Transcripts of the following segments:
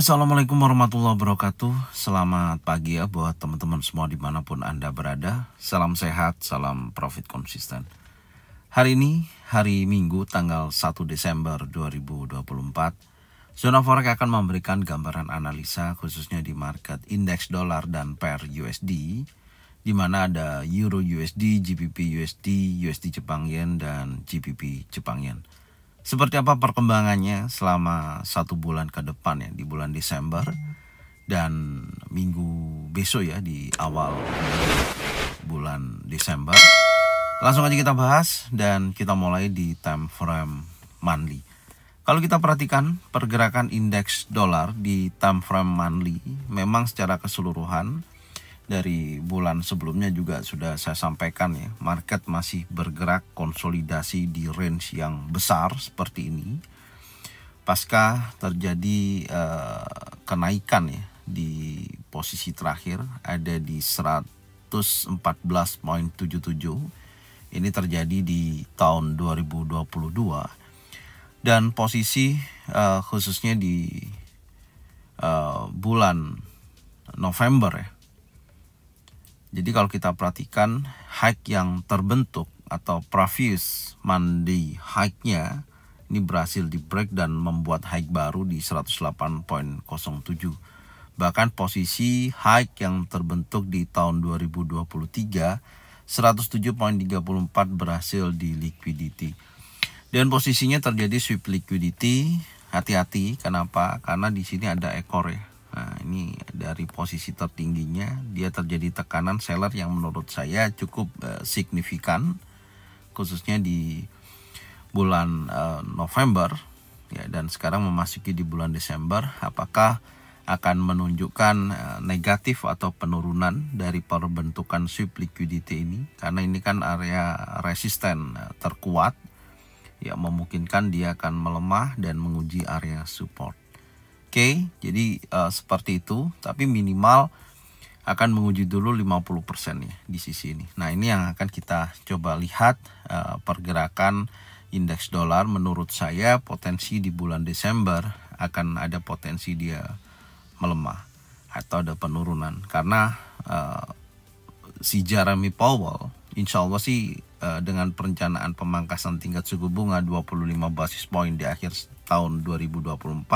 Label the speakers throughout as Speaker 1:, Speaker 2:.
Speaker 1: Assalamualaikum warahmatullahi wabarakatuh Selamat pagi ya buat teman-teman semua dimanapun Anda berada Salam sehat, salam profit konsisten Hari ini, hari Minggu tanggal 1 Desember 2024 Zona Forex akan memberikan gambaran analisa khususnya di market indeks dolar dan per USD di mana ada Euro USD, GBP USD, USD Jepang Yen, dan GBP Jepang Yen. Seperti apa perkembangannya selama satu bulan ke depan ya di bulan Desember dan minggu besok ya di awal bulan Desember. Langsung aja kita bahas dan kita mulai di time frame monthly. Kalau kita perhatikan pergerakan indeks dolar di time frame monthly memang secara keseluruhan dari bulan sebelumnya juga sudah saya sampaikan ya, market masih bergerak konsolidasi di range yang besar seperti ini. Pasca terjadi uh, kenaikan ya di posisi terakhir ada di 114.77. Ini terjadi di tahun 2022 dan posisi uh, khususnya di uh, bulan November ya jadi kalau kita perhatikan hike yang terbentuk atau previous Monday hike-nya ini berhasil di break dan membuat hike baru di 108.07. Bahkan posisi hike yang terbentuk di tahun 2023 107.34 berhasil di liquidity. Dan posisinya terjadi sweep liquidity. Hati-hati, kenapa? Karena di sini ada ekor ya. Nah, ini dari posisi tertingginya dia terjadi tekanan seller yang menurut saya cukup uh, signifikan khususnya di bulan uh, November ya dan sekarang memasuki di bulan Desember apakah akan menunjukkan eh, negatif atau penurunan dari perbentukan sweep liquidity ini karena ini kan area resisten terkuat yang memungkinkan dia akan melemah dan menguji area support Oke, jadi uh, seperti itu, tapi minimal akan menguji dulu 50% ya di sisi ini. Nah, ini yang akan kita coba lihat uh, pergerakan indeks dolar menurut saya potensi di bulan Desember akan ada potensi dia melemah atau ada penurunan karena uh, si Jeremy Powell insya Allah sih uh, dengan perencanaan pemangkasan tingkat suku bunga 25 basis point di akhir tahun 2024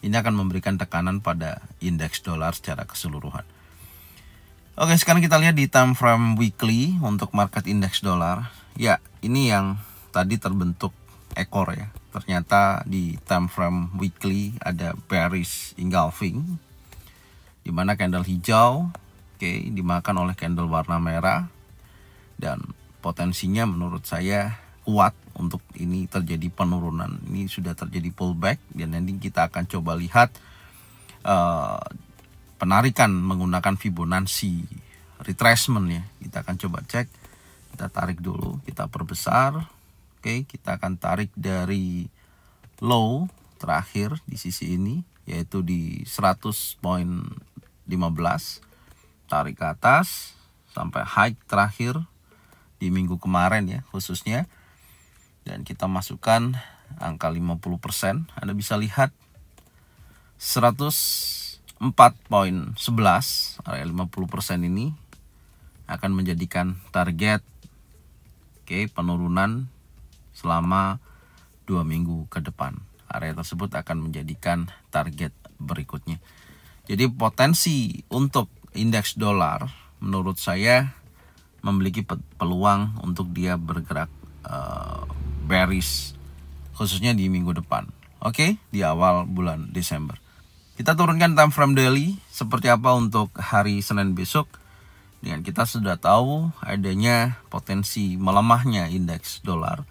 Speaker 1: ini akan memberikan tekanan pada indeks dolar secara keseluruhan. Oke, sekarang kita lihat di time frame weekly untuk market indeks dolar. Ya, ini yang tadi terbentuk ekor ya. Ternyata di time frame weekly ada bearish engulfing di mana candle hijau oke okay, dimakan oleh candle warna merah dan potensinya menurut saya kuat untuk ini terjadi penurunan. Ini sudah terjadi pullback dan nanti kita akan coba lihat uh, penarikan menggunakan Fibonacci retracement ya. Kita akan coba cek. Kita tarik dulu, kita perbesar. Oke, kita akan tarik dari low terakhir di sisi ini yaitu di 100.15. Tarik ke atas sampai high terakhir di minggu kemarin ya khususnya dan kita masukkan angka 50%, Anda bisa lihat 104.11 area 50% ini akan menjadikan target Oke, okay, penurunan selama dua minggu ke depan. Area tersebut akan menjadikan target berikutnya. Jadi potensi untuk indeks dolar menurut saya memiliki peluang untuk dia bergerak uh, bearish khususnya di minggu depan. Oke, okay? di awal bulan Desember. Kita turunkan time frame daily seperti apa untuk hari Senin besok. Dengan kita sudah tahu adanya potensi melemahnya indeks dolar.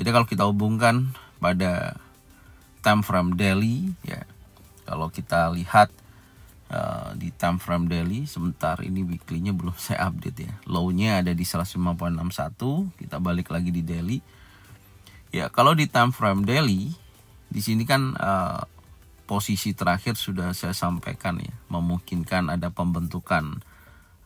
Speaker 1: Jadi kalau kita hubungkan pada time frame daily ya. Kalau kita lihat uh, di time frame daily sebentar ini weekly-nya belum saya update ya. Low-nya ada di 155.61, kita balik lagi di daily Ya, kalau di time frame daily, di sini kan uh, posisi terakhir sudah saya sampaikan ya, memungkinkan ada pembentukan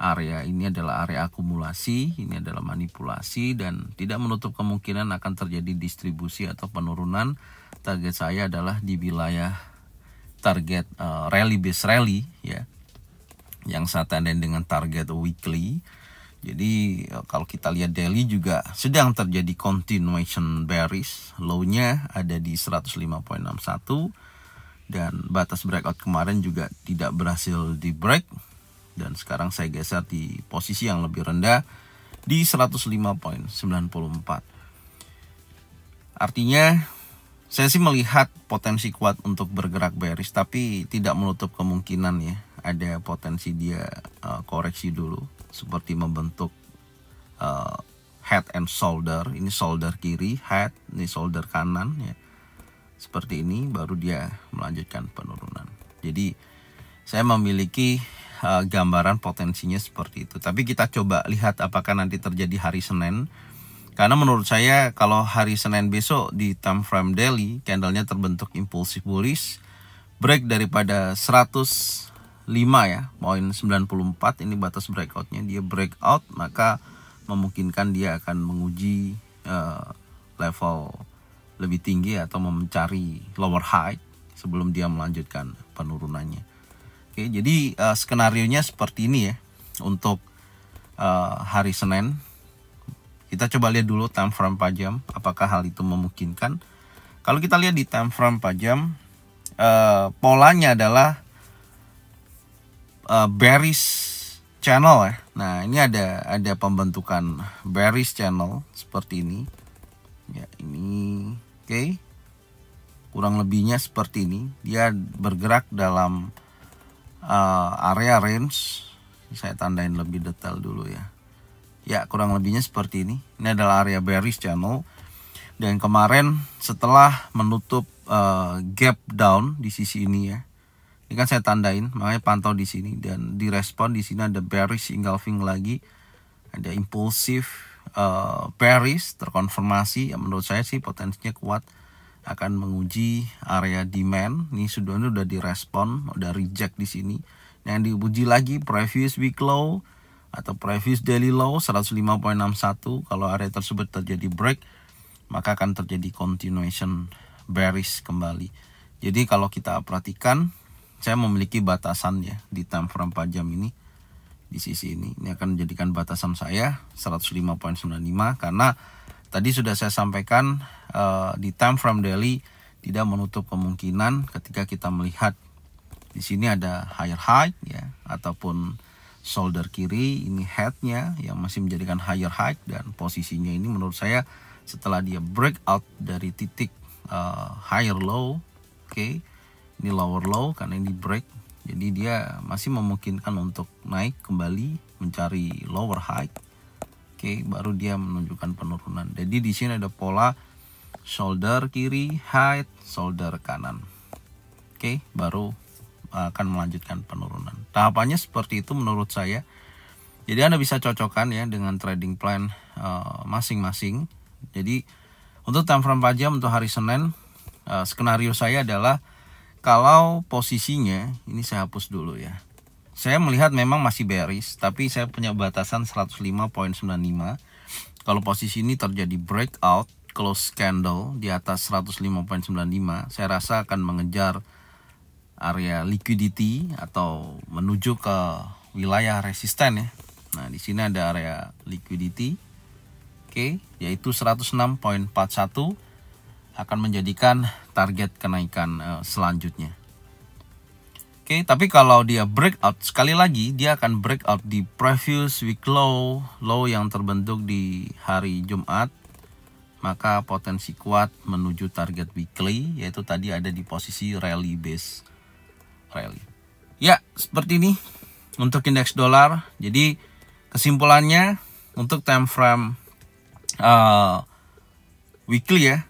Speaker 1: area ini adalah area akumulasi, ini adalah manipulasi dan tidak menutup kemungkinan akan terjadi distribusi atau penurunan. Target saya adalah di wilayah target uh, rally base rally ya. Yang saya tandain dengan target weekly jadi eh, kalau kita lihat daily juga sedang terjadi continuation bearish. Low-nya ada di 105.61 dan batas breakout kemarin juga tidak berhasil di break dan sekarang saya geser di posisi yang lebih rendah di 105.94. Artinya saya sih melihat potensi kuat untuk bergerak bearish tapi tidak menutup kemungkinan ya ada potensi dia uh, koreksi dulu seperti membentuk uh, head and shoulder ini shoulder kiri head ini shoulder kanan ya seperti ini baru dia melanjutkan penurunan jadi saya memiliki uh, gambaran potensinya seperti itu tapi kita coba lihat apakah nanti terjadi hari Senin karena menurut saya kalau hari Senin besok di time frame daily candlenya terbentuk impulsif bullish break daripada 105 ya poin 94 ini batas breakoutnya dia breakout maka memungkinkan dia akan menguji uh, level lebih tinggi atau mencari lower high sebelum dia melanjutkan penurunannya. Oke, jadi uh, eh, skenario nya seperti ini ya untuk uh, hari Senin kita coba lihat dulu time frame jam apakah hal itu memungkinkan. Kalau kita lihat di time frame jam uh, eh, polanya adalah uh, bearish channel ya. Nah, ini ada ada pembentukan bearish channel seperti ini. Ya, ini oke. Okay. Kurang lebihnya seperti ini. Dia bergerak dalam uh, area range. Saya tandain lebih detail dulu ya ya kurang lebihnya seperti ini ini adalah area bearish channel dan kemarin setelah menutup uh, gap down di sisi ini ya ini kan saya tandain makanya pantau di sini dan direspon di sini ada bearish engulfing lagi ada impulsif uh, eh, bearish terkonfirmasi ya menurut saya sih potensinya kuat akan menguji area demand ini sudah ini sudah direspon udah reject di sini yang diuji lagi previous week low atau previous daily low 105.61 kalau area tersebut terjadi break maka akan terjadi continuation bearish kembali jadi kalau kita perhatikan saya memiliki batasan ya di time frame 4 jam ini di sisi ini ini akan menjadikan batasan saya 105.95 karena tadi sudah saya sampaikan uh, di time frame daily tidak menutup kemungkinan ketika kita melihat di sini ada higher high ya ataupun shoulder kiri ini headnya yang masih menjadikan higher height dan posisinya ini menurut saya setelah dia break out dari titik uh, higher low oke okay, ini lower low karena ini break jadi dia masih memungkinkan untuk naik kembali mencari lower high oke okay, baru dia menunjukkan penurunan jadi di sini ada pola shoulder kiri height shoulder kanan oke okay, baru akan melanjutkan penurunan. Tahapannya seperti itu menurut saya. Jadi Anda bisa cocokkan ya dengan trading plan eh, masing-masing. Uh, Jadi untuk time frame pajak untuk hari Senin uh, skenario saya adalah kalau posisinya ini saya hapus dulu ya. Saya melihat memang masih bearish tapi saya punya batasan 105.95. Kalau posisi ini terjadi breakout close candle di atas 105.95, saya rasa akan mengejar area liquidity atau menuju ke wilayah resisten ya. Nah, di sini ada area liquidity. Oke, yaitu 106.41 akan menjadikan target kenaikan eh, selanjutnya. Oke, tapi kalau dia breakout sekali lagi dia akan breakout di previous week low, low yang terbentuk di hari Jumat maka potensi kuat menuju target weekly yaitu tadi ada di posisi rally base rally. Ya, seperti ini untuk indeks dolar. Jadi kesimpulannya untuk time frame uh, weekly ya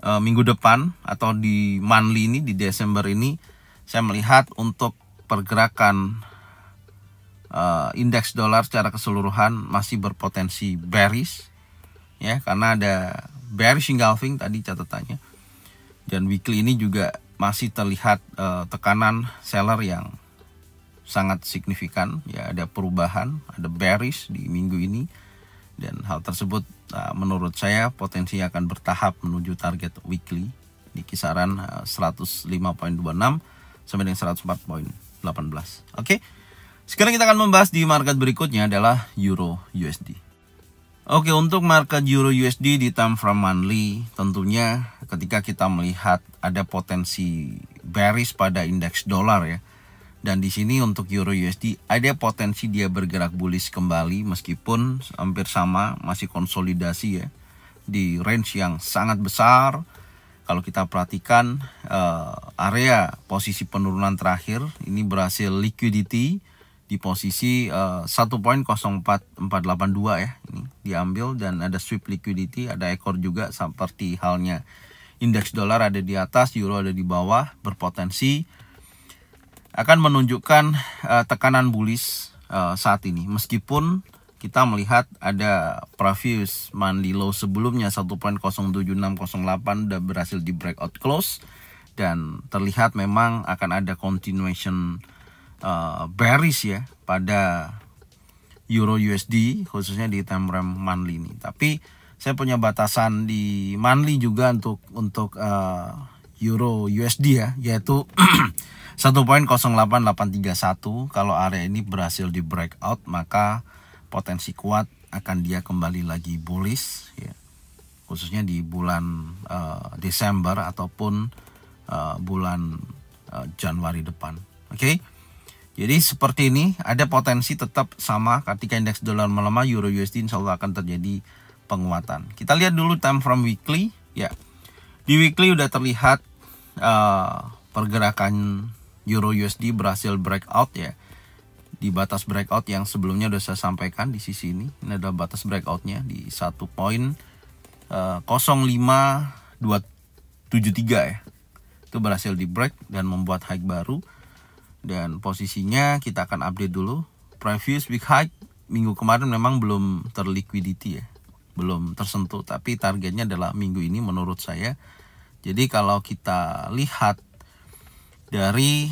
Speaker 1: uh, minggu depan atau di monthly ini di Desember ini saya melihat untuk pergerakan uh, indeks dolar secara keseluruhan masih berpotensi bearish ya karena ada bearish engulfing tadi catatannya dan weekly ini juga masih terlihat uh, tekanan seller yang sangat signifikan ya ada perubahan ada bearish di minggu ini dan hal tersebut uh, menurut saya potensi akan bertahap menuju target weekly di kisaran uh, eh, 105.26 sampai dengan 104.18 oke sekarang kita akan membahas di market berikutnya adalah euro USD Oke, untuk market Euro USD di time frame monthly, tentunya ketika kita melihat ada potensi bearish pada indeks dolar ya. Dan di sini untuk Euro USD ada potensi dia bergerak bullish kembali meskipun hampir sama masih konsolidasi ya di range yang sangat besar. Kalau kita perhatikan eh, area posisi penurunan terakhir ini berhasil liquidity di posisi eh, satu uh, 1.04482 ya ini diambil dan ada sweep liquidity ada ekor juga seperti halnya indeks dolar ada di atas euro ada di bawah berpotensi akan menunjukkan uh, tekanan bullish uh, saat ini meskipun kita melihat ada previous monthly low sebelumnya 1.07608 udah berhasil di breakout close dan terlihat memang akan ada continuation uh, bearish ya pada euro USD khususnya di time frame monthly ini. Tapi saya punya batasan di monthly juga untuk untuk uh, euro USD ya yaitu 1.08831 kalau area ini berhasil di breakout maka potensi kuat akan dia kembali lagi bullish ya. Khususnya di bulan uh, Desember ataupun uh, bulan uh, Januari depan. Oke. Okay? Jadi seperti ini ada potensi tetap sama ketika indeks dolar melemah euro USD insya Allah akan terjadi penguatan. Kita lihat dulu time from weekly ya. Di weekly udah terlihat uh, pergerakan euro USD berhasil breakout ya di batas breakout yang sebelumnya sudah saya sampaikan di sisi ini. Ini adalah batas breakoutnya di satu poin 05273 eh, ya. Itu berhasil di break dan membuat high baru dan posisinya kita akan update dulu previous week high minggu kemarin memang belum terliquidity ya belum tersentuh tapi targetnya adalah minggu ini menurut saya jadi kalau kita lihat dari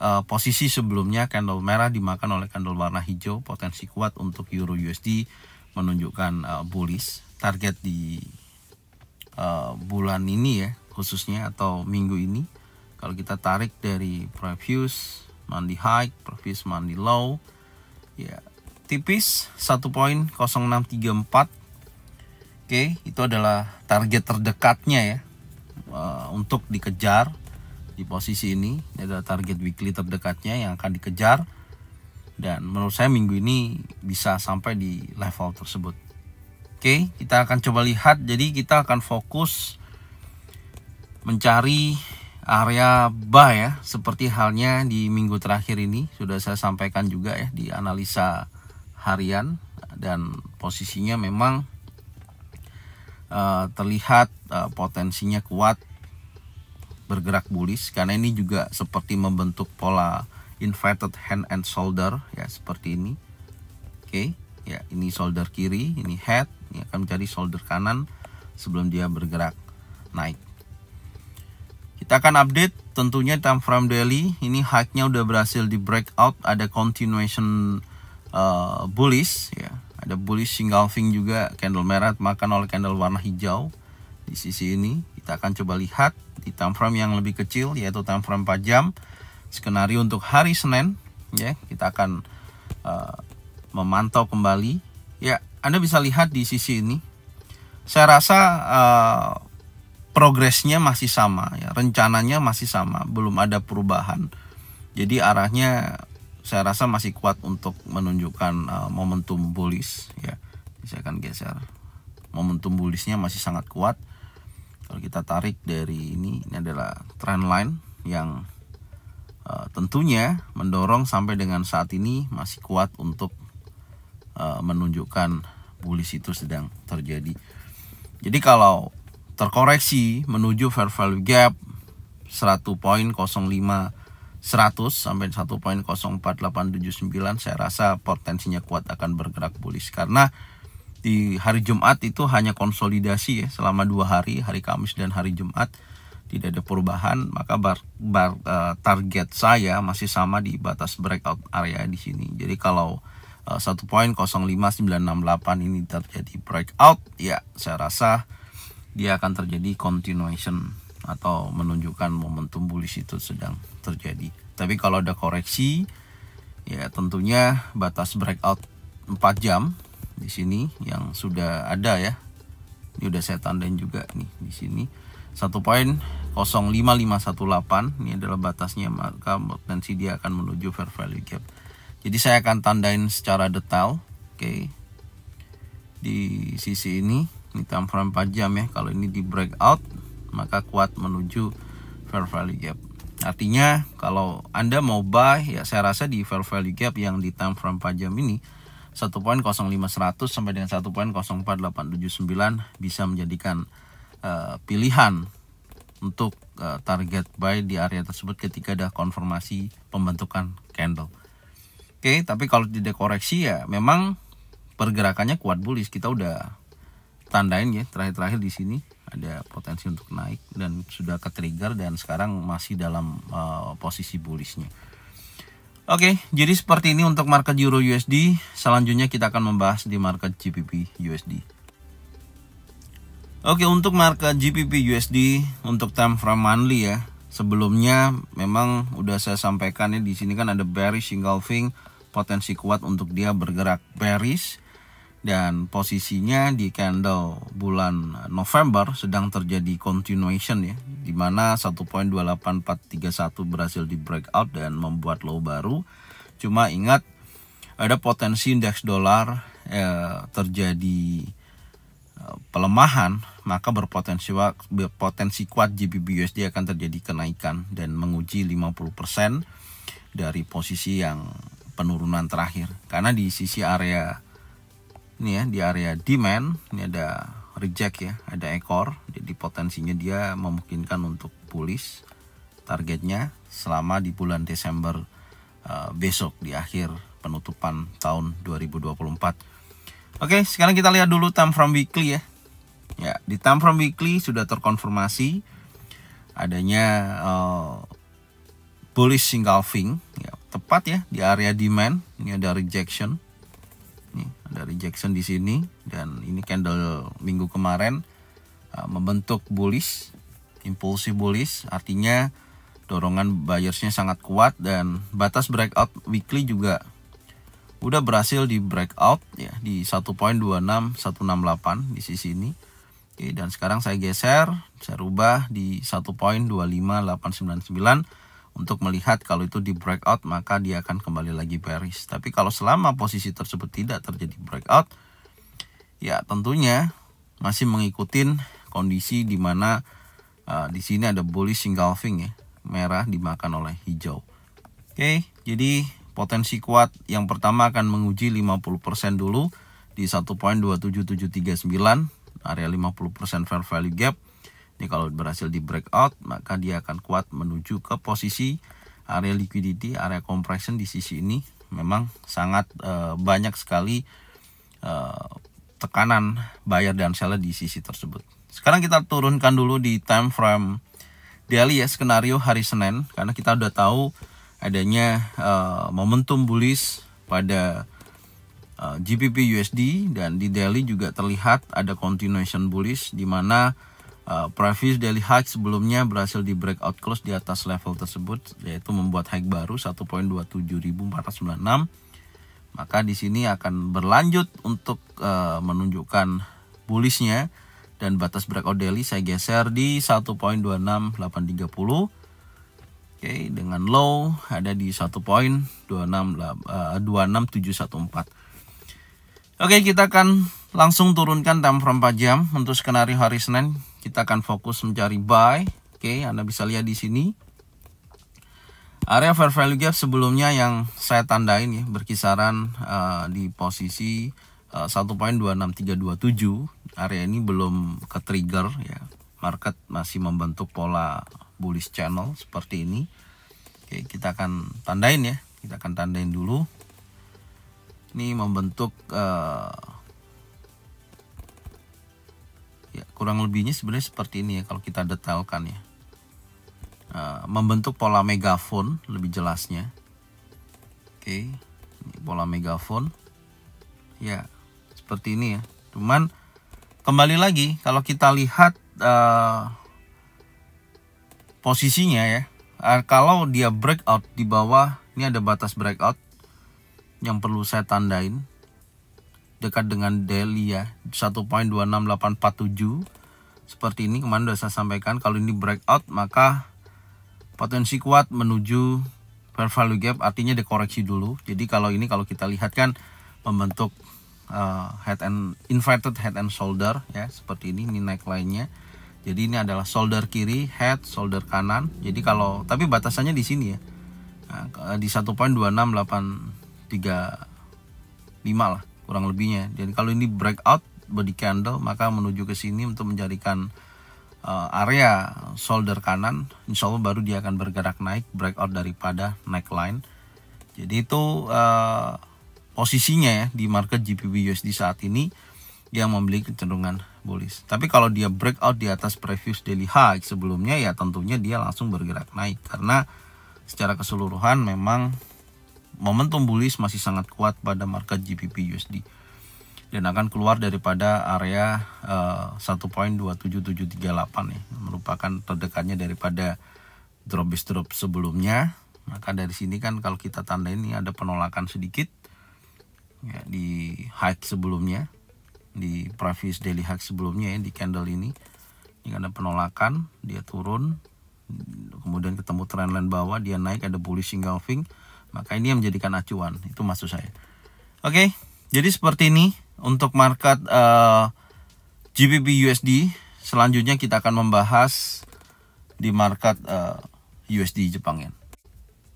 Speaker 1: uh, posisi sebelumnya candle merah dimakan oleh candle warna hijau potensi kuat untuk euro USD menunjukkan uh, bullish target di uh, bulan ini ya khususnya atau minggu ini kalau kita tarik dari previous mandi high, previous mandi low. Ya, tipis 1.0634. Oke, itu adalah target terdekatnya ya eh, untuk dikejar di posisi ini. Ini adalah target weekly terdekatnya yang akan dikejar dan menurut saya minggu ini bisa sampai di level tersebut. Oke, kita akan coba lihat. Jadi kita akan fokus mencari area buy ya seperti halnya di minggu terakhir ini sudah saya sampaikan juga ya di analisa harian dan posisinya memang uh, terlihat uh, potensinya kuat bergerak bullish karena ini juga seperti membentuk pola inverted hand and shoulder ya seperti ini oke okay, ya ini shoulder kiri ini head ini akan menjadi shoulder kanan sebelum dia bergerak naik kita akan update tentunya time frame daily. Ini high-nya udah berhasil di breakout, ada continuation uh, bullish ya. Ada bullish engulfing juga candle merah makan oleh candle warna hijau di sisi ini. Kita akan coba lihat di time frame yang lebih kecil yaitu time frame 4 jam. Skenario untuk hari Senin ya, kita akan uh, memantau kembali. Ya, Anda bisa lihat di sisi ini. Saya rasa uh, progresnya masih sama ya rencananya masih sama belum ada perubahan jadi arahnya saya rasa masih kuat untuk menunjukkan uh, momentum bullish ya saya akan geser momentum bullishnya masih sangat kuat kalau kita tarik dari ini ini adalah trend line yang uh, tentunya mendorong sampai dengan saat ini masih kuat untuk uh, menunjukkan bullish itu sedang terjadi jadi kalau terkoreksi menuju fair value gap 1.05 100 sampai 1.04879 saya rasa potensinya kuat akan bergerak bullish karena di hari Jumat itu hanya konsolidasi ya selama dua hari hari Kamis dan hari Jumat tidak ada perubahan maka bar, bar, uh, target saya masih sama di batas breakout area di sini jadi kalau uh, eh, 1.05968 ini terjadi breakout ya saya rasa dia akan terjadi continuation atau menunjukkan momentum bullish itu sedang terjadi. Tapi kalau ada koreksi, ya tentunya batas breakout 4 jam di sini yang sudah ada ya. Ini udah saya tandain juga nih di sini. Satu poin 05518 ini adalah batasnya maka potensi dia akan menuju fair value gap. Jadi saya akan tandain secara detail, oke. Okay. Di sisi ini ini frame 4 jam ya kalau ini di breakout maka kuat menuju fair value gap artinya kalau anda mau buy ya saya rasa di fair value gap yang di time frame 4 jam ini 1.05100 sampai dengan 1.04879 bisa menjadikan uh, pilihan untuk uh, target buy di area tersebut ketika ada konfirmasi pembentukan candle. Oke, okay, tapi kalau tidak koreksi ya memang pergerakannya kuat bullish. Kita udah tandain ya terakhir-terakhir di sini ada potensi untuk naik dan sudah ke trigger dan sekarang masih dalam uh, posisi bullishnya. Oke, okay, jadi seperti ini untuk market Euro USD. Selanjutnya kita akan membahas di market GBP USD. Oke, okay, untuk market GBP USD untuk time frame monthly ya. Sebelumnya memang udah saya sampaikan ya di sini kan ada bearish engulfing potensi kuat untuk dia bergerak bearish dan posisinya di candle bulan November sedang terjadi continuation ya di mana 1.28431 berhasil di breakout dan membuat low baru cuma ingat ada potensi indeks dolar eh, terjadi eh, pelemahan maka berpotensi berpotensi kuat GBP USD akan terjadi kenaikan dan menguji 50% dari posisi yang penurunan terakhir karena di sisi area ini ya di area demand ini ada reject ya ada ekor jadi potensinya dia memungkinkan untuk bullish targetnya selama di bulan Desember uh, besok di akhir penutupan tahun 2024 Oke sekarang kita lihat dulu time from weekly ya ya di time from weekly sudah terkonfirmasi adanya uh, bullish engulfing ya, tepat ya di area demand ini ada rejection Nih, ada rejection di sini dan ini candle minggu kemarin uh, membentuk bullish, impulsif bullish, artinya dorongan buyersnya sangat kuat dan batas breakout weekly juga udah berhasil di breakout ya di 1.26168 di sisi ini. Oke, dan sekarang saya geser, saya rubah di 1.25899 untuk melihat kalau itu di breakout maka dia akan kembali lagi bearish. Tapi kalau selama posisi tersebut tidak terjadi breakout, ya tentunya masih mengikuti kondisi di mana uh, di sini ada bullish engulfing ya, merah dimakan oleh hijau. Oke, jadi potensi kuat yang pertama akan menguji 50% dulu di 1.27739 area 50% fair value gap jadi kalau berhasil di breakout, maka dia akan kuat menuju ke posisi area liquidity, area compression di sisi ini memang sangat e, banyak sekali e, tekanan buyer dan seller di sisi tersebut. Sekarang kita turunkan dulu di time frame daily ya skenario hari Senin karena kita udah tahu adanya e, momentum bullish pada e, GBP USD dan di daily juga terlihat ada continuation bullish di mana Uh, previous daily high sebelumnya berhasil di breakout close di atas level tersebut yaitu membuat high baru 1.27496 maka di sini akan berlanjut untuk uh, menunjukkan bullishnya dan batas breakout daily saya geser di 1.26830 Oke okay, dengan low ada di 1.26714 eh, uh, Oke okay, kita akan langsung turunkan time frame 4 jam untuk skenario hari Senin kita akan fokus mencari buy oke okay, Anda bisa lihat di sini area fair value gap sebelumnya yang saya tandain ya berkisaran uh, di posisi eh, uh, 1.26327 area ini belum ke trigger ya market masih membentuk pola bullish channel seperti ini oke okay, kita akan tandain ya kita akan tandain dulu ini membentuk uh, ya kurang lebihnya sebenarnya seperti ini ya kalau kita detailkan ya eh, membentuk pola megafon lebih jelasnya oke pola megafon ya seperti ini ya cuman kembali lagi kalau kita lihat uh, posisinya ya uh, kalau dia breakout di bawah ini ada batas breakout yang perlu saya tandain dekat dengan delhi ya 1.26847 seperti ini kemarin sudah saya sampaikan kalau ini breakout maka potensi kuat menuju fair value gap artinya dikoreksi dulu jadi kalau ini kalau kita lihat kan membentuk uh, head and inverted head and shoulder ya seperti ini ini naik lainnya jadi ini adalah shoulder kiri head shoulder kanan jadi kalau tapi batasannya di sini ya nah, di lima lah kurang lebihnya jadi kalau ini breakout body candle maka menuju ke sini untuk menjadikan uh, area shoulder kanan insya Allah baru dia akan bergerak naik breakout daripada neckline jadi itu uh, posisinya ya di market GBP USD saat ini yang memiliki kecenderungan bullish. Tapi kalau dia breakout di atas previous daily high sebelumnya ya tentunya dia langsung bergerak naik karena secara keseluruhan memang momentum bullish masih sangat kuat pada market GBP USD dan akan keluar daripada area eh, uh, 1.27738 nih merupakan terdekatnya daripada drop is drop sebelumnya maka dari sini kan kalau kita tanda ini ada penolakan sedikit ya, di high sebelumnya di previous daily high sebelumnya ya di candle ini ini kan ada penolakan dia turun kemudian ketemu trendline bawah dia naik ada bullish engulfing maka ini yang menjadikan acuan, itu maksud saya. Oke, jadi seperti ini untuk market uh, eh, GBP USD. Selanjutnya kita akan membahas di market uh, eh, USD Jepang Yen.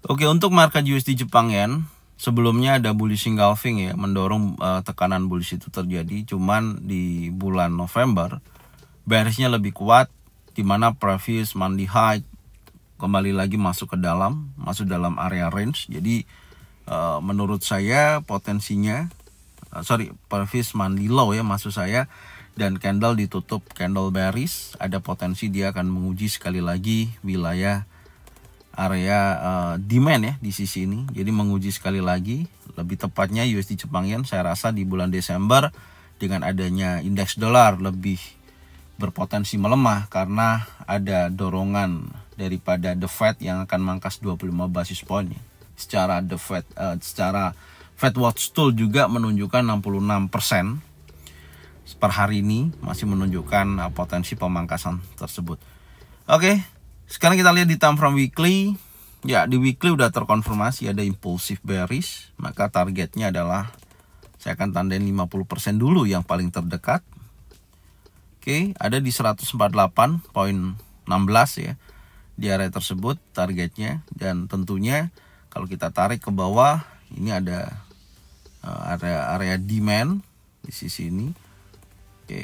Speaker 1: Oke, untuk market USD Jepang Yen sebelumnya ada bullish engulfing ya mendorong uh, tekanan bullish itu terjadi cuman di bulan November bearishnya lebih kuat di mana previous monthly high kembali lagi masuk ke dalam, masuk dalam area range. Jadi uh, menurut saya potensinya, uh, sorry, Pervis low ya maksud saya dan candle ditutup candle bearish, ada potensi dia akan menguji sekali lagi wilayah area uh, demand ya di sisi ini. Jadi menguji sekali lagi, lebih tepatnya USD Jepang Yen saya rasa di bulan Desember dengan adanya indeks dolar lebih berpotensi melemah karena ada dorongan daripada The Fed yang akan mangkas 25 basis point. Ya. Secara The Fed uh, secara Fed Watch Tool juga menunjukkan 66% per hari ini masih menunjukkan uh, potensi pemangkasan tersebut. Oke, okay, sekarang kita lihat di time from weekly. Ya, di weekly udah terkonfirmasi ada impulsif bearish, maka targetnya adalah saya akan tandain 50% dulu yang paling terdekat. Oke, okay, ada di 148.16 ya di area tersebut targetnya dan tentunya kalau kita tarik ke bawah ini ada eh, area area demand di sisi ini oke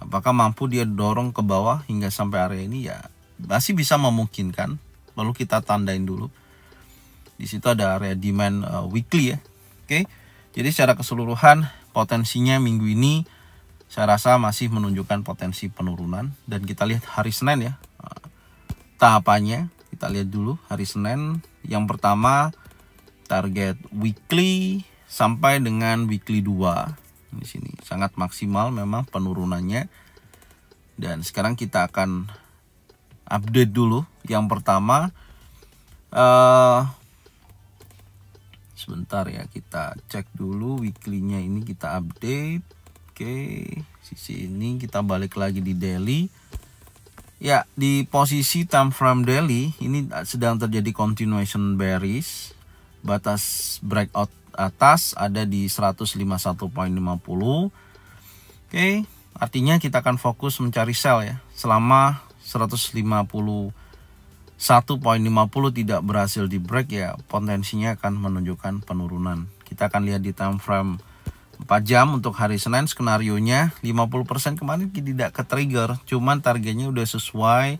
Speaker 1: apakah mampu dia dorong ke bawah hingga sampai area ini ya masih bisa memungkinkan lalu kita tandain dulu di situ ada area demand uh, weekly ya oke jadi secara keseluruhan potensinya minggu ini saya rasa masih menunjukkan potensi penurunan dan kita lihat hari Senin ya tahapannya. Kita lihat dulu hari Senin. Yang pertama target weekly sampai dengan weekly 2. Di sini sangat maksimal memang penurunannya. Dan sekarang kita akan update dulu. Yang pertama uh, sebentar ya kita cek dulu weeklynya ini kita update. Oke, sisi ini kita balik lagi di daily Ya, di posisi time frame daily ini uh, sedang terjadi continuation bearish. Batas breakout atas ada di 151.50. Oke, artinya kita akan fokus mencari sell ya. Selama 151.50 tidak berhasil di break ya, potensinya akan menunjukkan penurunan. Kita akan lihat di time frame 4 jam untuk hari Senin skenario skenarionya 50% kemarin tidak ke trigger cuman targetnya udah sesuai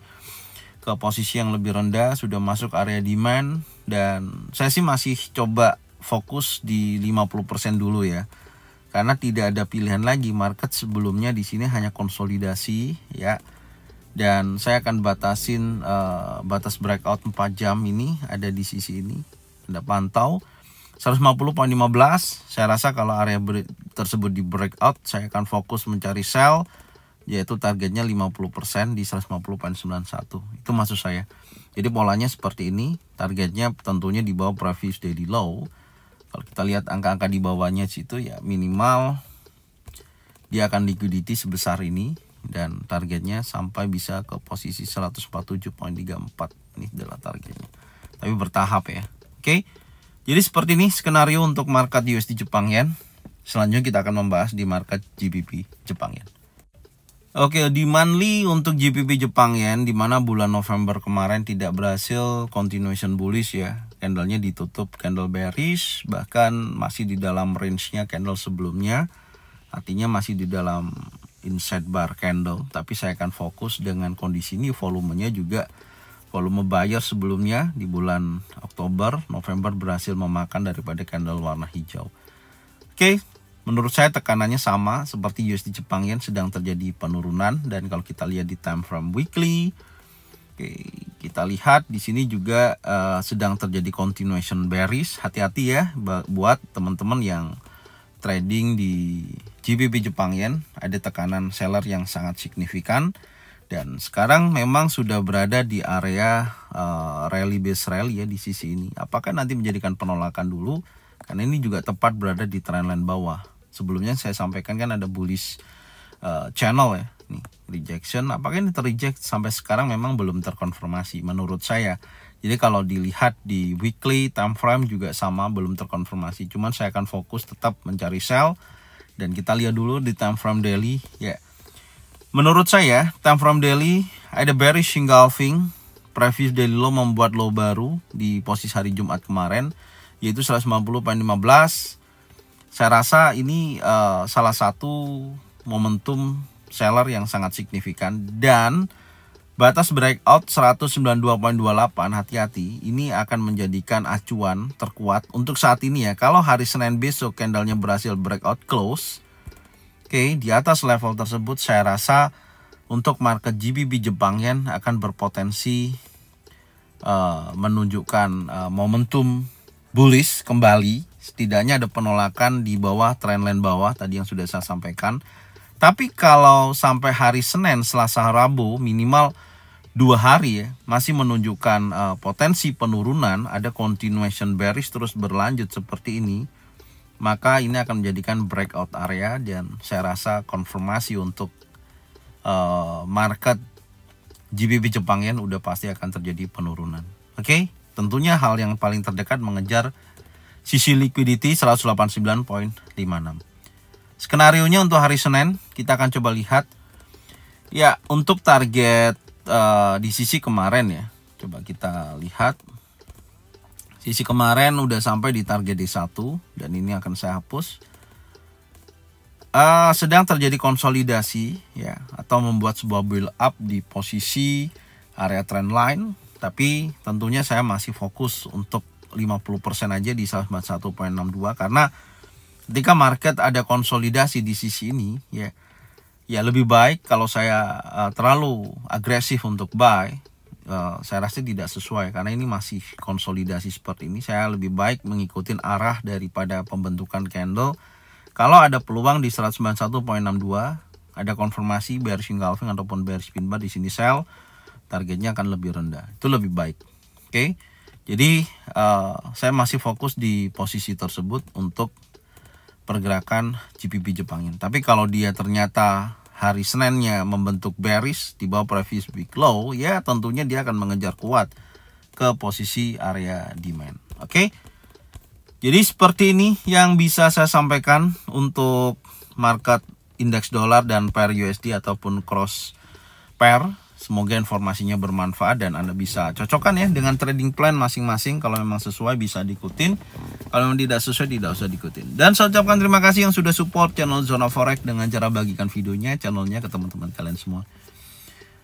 Speaker 1: ke posisi yang lebih rendah sudah masuk area demand dan saya sih masih coba fokus di 50% dulu ya karena tidak ada pilihan lagi market sebelumnya di sini hanya konsolidasi ya dan saya akan batasin uh, batas breakout 4 jam ini ada di sisi ini Anda pantau 150.15 saya rasa kalau area tersebut di breakout saya akan fokus mencari sell yaitu targetnya 50% di 150.91 itu maksud saya jadi polanya seperti ini targetnya tentunya di bawah previous daily low kalau kita lihat angka-angka di bawahnya situ ya minimal dia akan liquidity sebesar ini dan targetnya sampai bisa ke posisi 147.34 ini adalah targetnya tapi bertahap ya oke okay? Jadi seperti ini skenario untuk market USD Jepang Yen. Selanjutnya kita akan membahas di market GBP Jepang Yen. Oke, di monthly untuk GBP Jepang Yen, di mana bulan November kemarin tidak berhasil continuation bullish ya. Candlenya ditutup candle bearish, bahkan masih di dalam range-nya candle sebelumnya. Artinya masih di dalam inside bar candle, tapi saya akan fokus dengan kondisi ini volumenya juga Volume buyer sebelumnya di bulan Oktober, November berhasil memakan daripada candle warna hijau. Oke, menurut saya tekanannya sama seperti USD Jepang Yen sedang terjadi penurunan dan kalau kita lihat di time frame weekly, Oke, kita lihat di sini juga uh, sedang terjadi continuation bearish. Hati-hati ya buat teman-teman yang trading di GBP Jepang Yen, ada tekanan seller yang sangat signifikan. Dan sekarang memang sudah berada di area uh, rally base rally ya di sisi ini. Apakah nanti menjadikan penolakan dulu? Karena ini juga tepat berada di trendline bawah. Sebelumnya saya sampaikan kan ada bullish uh, channel ya. Nih, rejection. Apakah ini terreject sampai sekarang memang belum terkonfirmasi menurut saya. Jadi kalau dilihat di weekly time frame juga sama belum terkonfirmasi. Cuman saya akan fokus tetap mencari sell dan kita lihat dulu di time frame daily ya. Yeah Menurut saya, Time From Daily ada bearish engulfing previous daily low membuat low baru di posisi hari Jumat kemarin yaitu 190.15. Saya rasa ini uh, salah satu momentum seller yang sangat signifikan dan batas breakout 192.28 hati-hati ini akan menjadikan acuan terkuat untuk saat ini ya. Kalau hari Senin besok candlenya berhasil breakout close Oke, di atas level tersebut saya rasa untuk market GBP Jepang Yen akan berpotensi uh, menunjukkan uh, momentum bullish kembali. Setidaknya ada penolakan di bawah trendline bawah tadi yang sudah saya sampaikan. Tapi kalau sampai hari Senin, Selasa, Rabu minimal dua hari ya masih menunjukkan uh, potensi penurunan ada continuation bearish terus berlanjut seperti ini maka ini akan menjadikan breakout area dan saya rasa konfirmasi untuk uh, market GBP Jepang Yen udah pasti akan terjadi penurunan. Oke, okay? tentunya hal yang paling terdekat mengejar sisi liquidity 189.56. Skenario nya untuk hari Senin kita akan coba lihat ya untuk target uh, di sisi kemarin ya. Coba kita lihat Sisi kemarin udah sampai di target D1 dan ini akan saya hapus. Uh, sedang terjadi konsolidasi ya atau membuat sebuah build up di posisi area trend line tapi tentunya saya masih fokus untuk 50% aja di 1.62 karena ketika market ada konsolidasi di sisi ini ya ya lebih baik kalau saya uh, terlalu agresif untuk buy Eh, saya rasa tidak sesuai karena ini masih konsolidasi seperti ini saya lebih baik mengikuti arah daripada pembentukan candle kalau ada peluang di 191.62 ada konfirmasi bearish engulfing ataupun bearish pin bar di sini sell targetnya akan lebih rendah itu lebih baik oke okay? jadi uh, saya masih fokus di posisi tersebut untuk pergerakan GPP Jepangin tapi kalau dia ternyata hari Seninnya membentuk bearish di bawah previous week low, ya tentunya dia akan mengejar kuat ke posisi area demand. Oke. Okay? Jadi seperti ini yang bisa saya sampaikan untuk market indeks dolar dan pair USD ataupun cross pair Semoga informasinya bermanfaat dan Anda bisa cocokkan ya dengan trading plan masing-masing. Kalau memang sesuai bisa diikutin. Kalau memang tidak sesuai tidak usah diikutin. Dan saya ucapkan terima kasih yang sudah support channel Zona Forex dengan cara bagikan videonya, channelnya ke teman-teman kalian semua.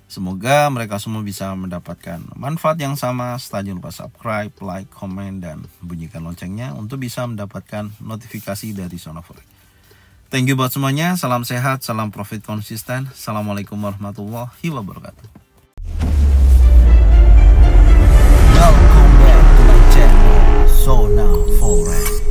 Speaker 1: Semoga mereka semua bisa mendapatkan manfaat yang sama. Stadion lupa subscribe, like, komen, dan bunyikan loncengnya untuk bisa mendapatkan notifikasi dari Zona Forex. Thank you buat semuanya. Salam sehat, salam profit konsisten. Assalamualaikum warahmatullahi wabarakatuh. Welcome to my channel, Sona Forest.